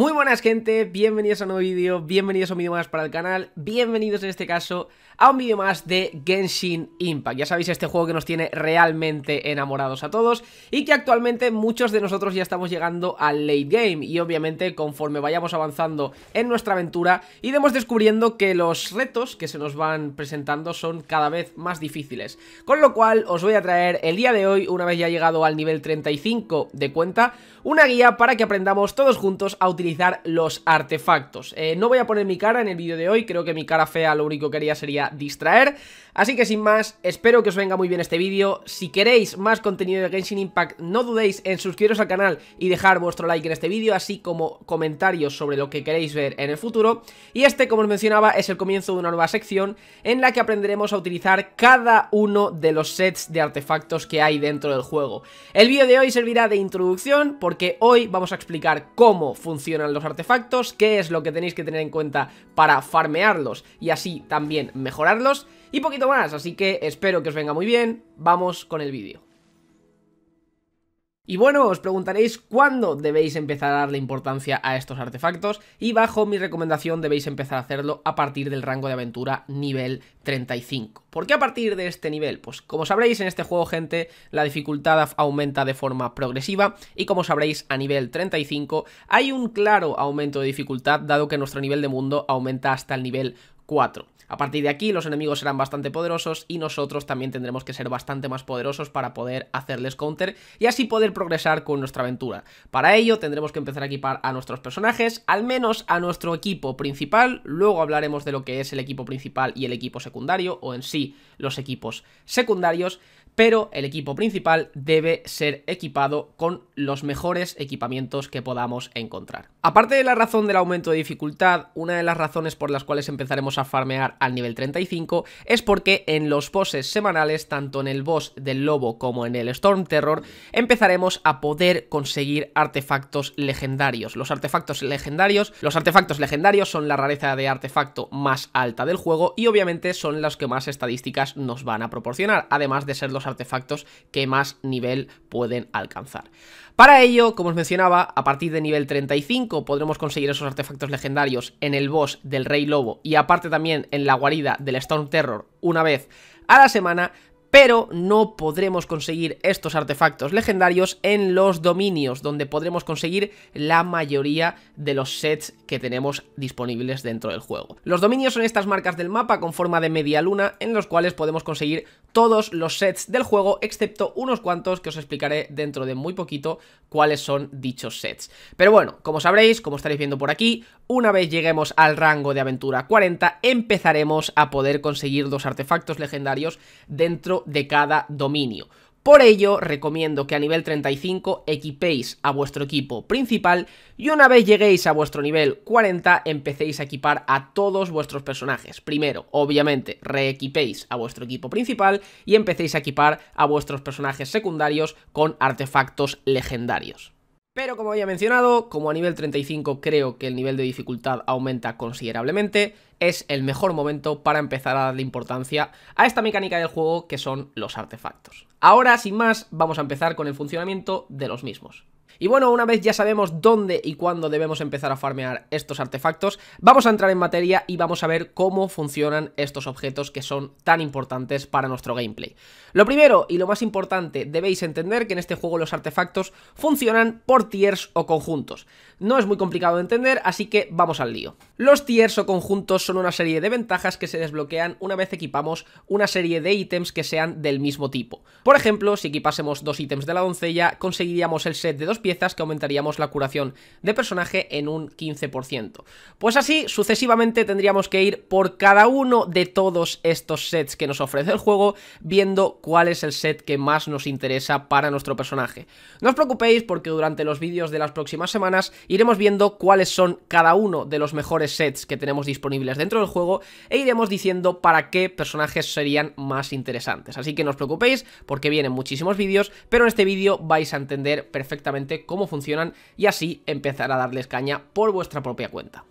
Muy buenas gente, bienvenidos a un nuevo vídeo, bienvenidos a un vídeo más para el canal, bienvenidos en este caso a un vídeo más de Genshin Impact. Ya sabéis, este juego que nos tiene realmente enamorados a todos y que actualmente muchos de nosotros ya estamos llegando al late game y obviamente conforme vayamos avanzando en nuestra aventura iremos descubriendo que los retos que se nos van presentando son cada vez más difíciles. Con lo cual os voy a traer el día de hoy, una vez ya llegado al nivel 35 de cuenta, una guía para que aprendamos todos juntos a utilizar los artefactos. Eh, no voy a poner mi cara en el vídeo de hoy, creo que mi cara fea lo único que haría sería distraer. Así que sin más, espero que os venga muy bien este vídeo. Si queréis más contenido de Genshin Impact, no dudéis en suscribiros al canal y dejar vuestro like en este vídeo, así como comentarios sobre lo que queréis ver en el futuro. Y este, como os mencionaba, es el comienzo de una nueva sección en la que aprenderemos a utilizar cada uno de los sets de artefactos que hay dentro del juego. El vídeo de hoy servirá de introducción porque hoy vamos a explicar cómo funciona los artefactos, qué es lo que tenéis que tener en cuenta para farmearlos y así también mejorarlos y poquito más, así que espero que os venga muy bien, vamos con el vídeo. Y bueno, os preguntaréis cuándo debéis empezar a darle importancia a estos artefactos y bajo mi recomendación debéis empezar a hacerlo a partir del rango de aventura nivel 35. ¿Por qué a partir de este nivel? Pues como sabréis en este juego gente la dificultad aumenta de forma progresiva y como sabréis a nivel 35 hay un claro aumento de dificultad dado que nuestro nivel de mundo aumenta hasta el nivel a partir de aquí los enemigos serán bastante poderosos y nosotros también tendremos que ser bastante más poderosos para poder hacerles counter y así poder progresar con nuestra aventura. Para ello tendremos que empezar a equipar a nuestros personajes, al menos a nuestro equipo principal, luego hablaremos de lo que es el equipo principal y el equipo secundario o en sí los equipos secundarios, pero el equipo principal debe ser equipado con los mejores equipamientos que podamos encontrar. Aparte de la razón del aumento de dificultad, una de las razones por las cuales empezaremos a farmear al nivel 35 es porque en los poses semanales, tanto en el boss del lobo como en el Storm Terror, empezaremos a poder conseguir artefactos legendarios. Los artefactos legendarios, los artefactos legendarios son la rareza de artefacto más alta del juego y obviamente son las que más estadísticas nos van a proporcionar, además de ser los artefactos que más nivel pueden alcanzar. Para ello, como os mencionaba, a partir de nivel 35 podremos conseguir esos artefactos legendarios en el boss del Rey Lobo y aparte también en la guarida del Storm Terror una vez a la semana, pero no podremos conseguir estos artefactos legendarios en los dominios, donde podremos conseguir la mayoría de los sets que tenemos disponibles dentro del juego. Los dominios son estas marcas del mapa con forma de media luna, en los cuales podemos conseguir todos los sets del juego, excepto unos cuantos que os explicaré dentro de muy poquito cuáles son dichos sets. Pero bueno, como sabréis, como estaréis viendo por aquí, una vez lleguemos al rango de aventura 40, empezaremos a poder conseguir dos artefactos legendarios dentro de cada dominio. Por ello, recomiendo que a nivel 35 equipéis a vuestro equipo principal y una vez lleguéis a vuestro nivel 40 empecéis a equipar a todos vuestros personajes. Primero, obviamente, reequipéis a vuestro equipo principal y empecéis a equipar a vuestros personajes secundarios con artefactos legendarios. Pero como había mencionado, como a nivel 35 creo que el nivel de dificultad aumenta considerablemente, es el mejor momento para empezar a darle importancia a esta mecánica del juego que son los artefactos. Ahora, sin más, vamos a empezar con el funcionamiento de los mismos. Y bueno, una vez ya sabemos dónde y cuándo debemos empezar a farmear estos artefactos, vamos a entrar en materia y vamos a ver cómo funcionan estos objetos que son tan importantes para nuestro gameplay. Lo primero y lo más importante, debéis entender que en este juego los artefactos funcionan por tiers o conjuntos. No es muy complicado de entender, así que vamos al lío. Los tiers o conjuntos son una serie de ventajas que se desbloquean una vez equipamos una serie de ítems que sean del mismo tipo. Por ejemplo, si equipásemos dos ítems de la doncella, conseguiríamos el set de dos piezas que aumentaríamos la curación de personaje en un 15%. Pues así, sucesivamente tendríamos que ir por cada uno de todos estos sets que nos ofrece el juego, viendo cuál es el set que más nos interesa para nuestro personaje. No os preocupéis porque durante los vídeos de las próximas semanas iremos viendo cuáles son cada uno de los mejores sets que tenemos disponibles dentro del juego e iremos diciendo para qué personajes serían más interesantes. Así que no os preocupéis porque vienen muchísimos vídeos, pero en este vídeo vais a entender perfectamente cómo funcionan y así empezar a darles caña por vuestra propia cuenta.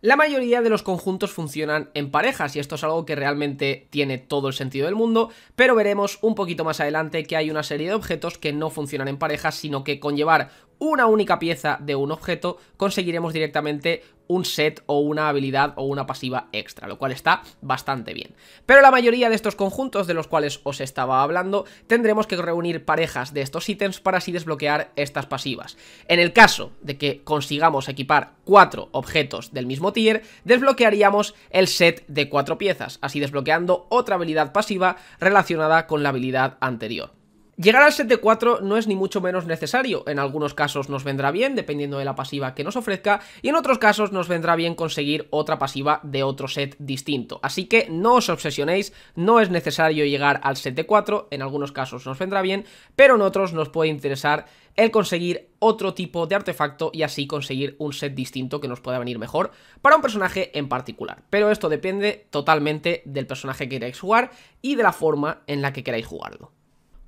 La mayoría de los conjuntos funcionan en parejas y esto es algo que realmente tiene todo el sentido del mundo, pero veremos un poquito más adelante que hay una serie de objetos que no funcionan en parejas, sino que conllevar una única pieza de un objeto, conseguiremos directamente un set o una habilidad o una pasiva extra, lo cual está bastante bien. Pero la mayoría de estos conjuntos de los cuales os estaba hablando, tendremos que reunir parejas de estos ítems para así desbloquear estas pasivas. En el caso de que consigamos equipar cuatro objetos del mismo tier, desbloquearíamos el set de cuatro piezas, así desbloqueando otra habilidad pasiva relacionada con la habilidad anterior. Llegar al set de 4 no es ni mucho menos necesario, en algunos casos nos vendrá bien dependiendo de la pasiva que nos ofrezca y en otros casos nos vendrá bien conseguir otra pasiva de otro set distinto, así que no os obsesionéis, no es necesario llegar al set de 4, en algunos casos nos vendrá bien, pero en otros nos puede interesar el conseguir otro tipo de artefacto y así conseguir un set distinto que nos pueda venir mejor para un personaje en particular. Pero esto depende totalmente del personaje que queráis jugar y de la forma en la que queráis jugarlo.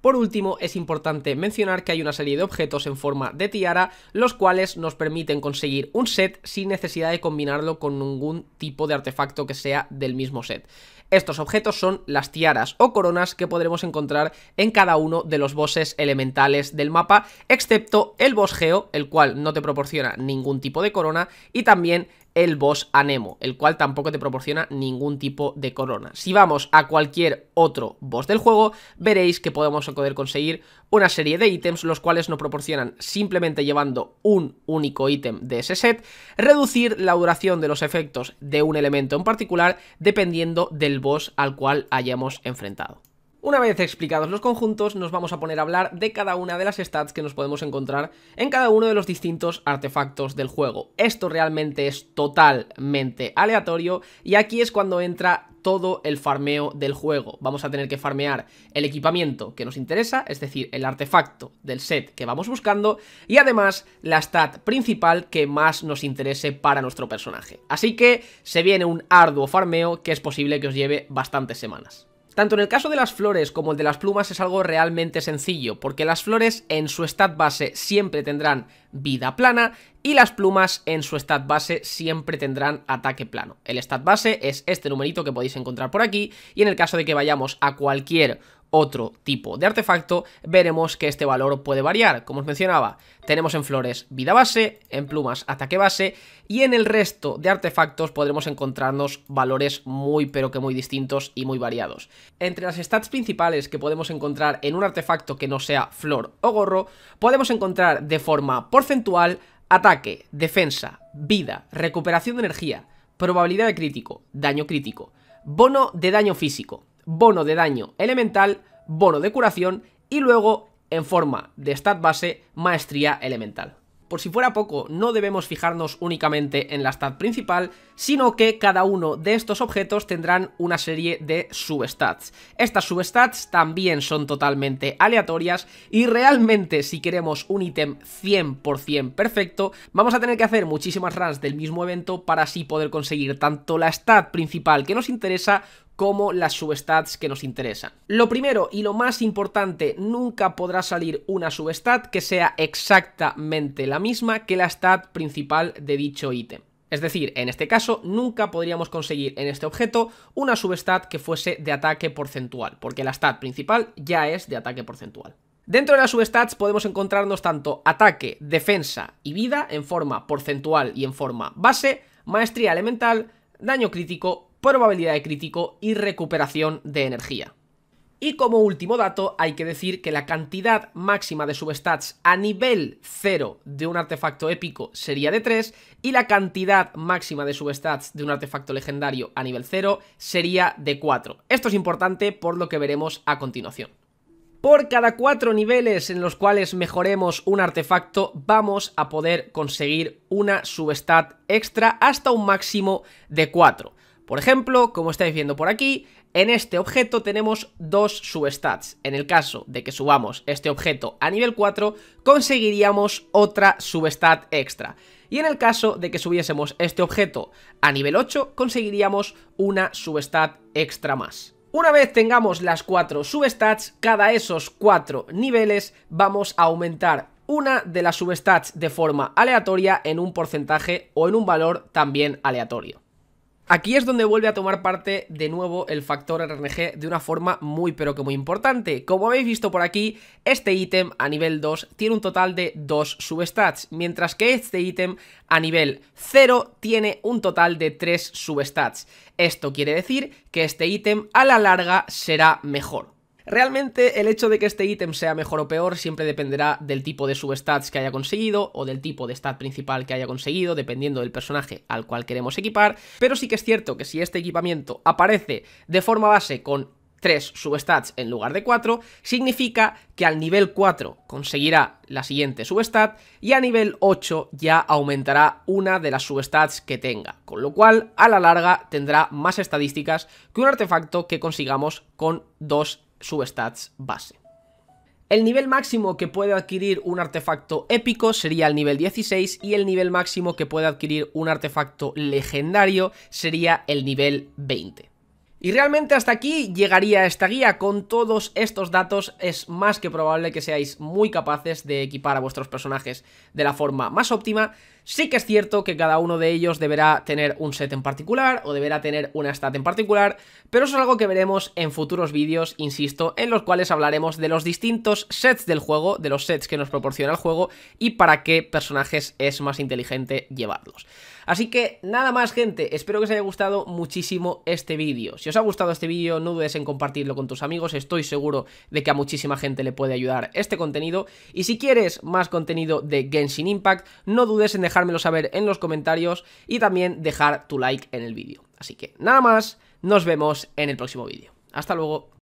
Por último, es importante mencionar que hay una serie de objetos en forma de tiara, los cuales nos permiten conseguir un set sin necesidad de combinarlo con ningún tipo de artefacto que sea del mismo set. Estos objetos son las tiaras o coronas que podremos encontrar en cada uno de los bosses elementales del mapa, excepto el bosgeo, el cual no te proporciona ningún tipo de corona, y también el boss Anemo, el cual tampoco te proporciona ningún tipo de corona. Si vamos a cualquier otro boss del juego, veréis que podemos poder conseguir una serie de ítems, los cuales nos proporcionan simplemente llevando un único ítem de ese set, reducir la duración de los efectos de un elemento en particular, dependiendo del boss al cual hayamos enfrentado. Una vez explicados los conjuntos, nos vamos a poner a hablar de cada una de las stats que nos podemos encontrar en cada uno de los distintos artefactos del juego. Esto realmente es totalmente aleatorio y aquí es cuando entra todo el farmeo del juego. Vamos a tener que farmear el equipamiento que nos interesa, es decir, el artefacto del set que vamos buscando y además la stat principal que más nos interese para nuestro personaje. Así que se viene un arduo farmeo que es posible que os lleve bastantes semanas. Tanto en el caso de las flores como el de las plumas es algo realmente sencillo, porque las flores en su stat base siempre tendrán vida plana y las plumas en su stat base siempre tendrán ataque plano. El stat base es este numerito que podéis encontrar por aquí y en el caso de que vayamos a cualquier otro tipo de artefacto, veremos que este valor puede variar. Como os mencionaba, tenemos en flores vida base, en plumas ataque base y en el resto de artefactos podremos encontrarnos valores muy pero que muy distintos y muy variados. Entre las stats principales que podemos encontrar en un artefacto que no sea flor o gorro, podemos encontrar de forma porcentual ataque, defensa, vida, recuperación de energía, probabilidad de crítico, daño crítico, bono de daño físico, bono de daño elemental, bono de curación y luego, en forma de stat base, maestría elemental. Por si fuera poco, no debemos fijarnos únicamente en la stat principal, sino que cada uno de estos objetos tendrán una serie de substats. Estas substats también son totalmente aleatorias y realmente si queremos un ítem 100% perfecto, vamos a tener que hacer muchísimas runs del mismo evento para así poder conseguir tanto la stat principal que nos interesa como las substats que nos interesan. Lo primero y lo más importante, nunca podrá salir una substat que sea exactamente la misma que la stat principal de dicho ítem. Es decir, en este caso nunca podríamos conseguir en este objeto una substat que fuese de ataque porcentual, porque la stat principal ya es de ataque porcentual. Dentro de las substats podemos encontrarnos tanto ataque, defensa y vida en forma porcentual y en forma base, maestría elemental, daño crítico probabilidad de crítico y recuperación de energía. Y como último dato, hay que decir que la cantidad máxima de substats a nivel 0 de un artefacto épico sería de 3 y la cantidad máxima de substats de un artefacto legendario a nivel 0 sería de 4. Esto es importante por lo que veremos a continuación. Por cada 4 niveles en los cuales mejoremos un artefacto, vamos a poder conseguir una substat extra hasta un máximo de 4. Por ejemplo, como estáis viendo por aquí, en este objeto tenemos dos substats. En el caso de que subamos este objeto a nivel 4, conseguiríamos otra substat extra. Y en el caso de que subiésemos este objeto a nivel 8, conseguiríamos una substat extra más. Una vez tengamos las cuatro substats, cada esos cuatro niveles vamos a aumentar una de las substats de forma aleatoria en un porcentaje o en un valor también aleatorio. Aquí es donde vuelve a tomar parte de nuevo el factor RNG de una forma muy pero que muy importante. Como habéis visto por aquí, este ítem a nivel 2 tiene un total de 2 substats, mientras que este ítem a nivel 0 tiene un total de 3 substats. Esto quiere decir que este ítem a la larga será mejor. Realmente el hecho de que este ítem sea mejor o peor siempre dependerá del tipo de substats que haya conseguido o del tipo de stat principal que haya conseguido, dependiendo del personaje al cual queremos equipar, pero sí que es cierto que si este equipamiento aparece de forma base con 3 substats en lugar de 4, significa que al nivel 4 conseguirá la siguiente substat y a nivel 8 ya aumentará una de las substats que tenga, con lo cual a la larga tendrá más estadísticas que un artefacto que consigamos con dos su base. El nivel máximo que puede adquirir un artefacto épico sería el nivel 16 y el nivel máximo que puede adquirir un artefacto legendario sería el nivel 20. Y realmente hasta aquí llegaría esta guía, con todos estos datos es más que probable que seáis muy capaces de equipar a vuestros personajes de la forma más óptima, Sí que es cierto que cada uno de ellos deberá tener un set en particular o deberá tener una stat en particular, pero eso es algo que veremos en futuros vídeos, insisto, en los cuales hablaremos de los distintos sets del juego, de los sets que nos proporciona el juego y para qué personajes es más inteligente llevarlos. Así que nada más gente, espero que os haya gustado muchísimo este vídeo. Si os ha gustado este vídeo no dudes en compartirlo con tus amigos, estoy seguro de que a muchísima gente le puede ayudar este contenido. Y si quieres más contenido de Genshin Impact, no dudes en dejar dejármelo saber en los comentarios y también dejar tu like en el vídeo. Así que nada más, nos vemos en el próximo vídeo. Hasta luego.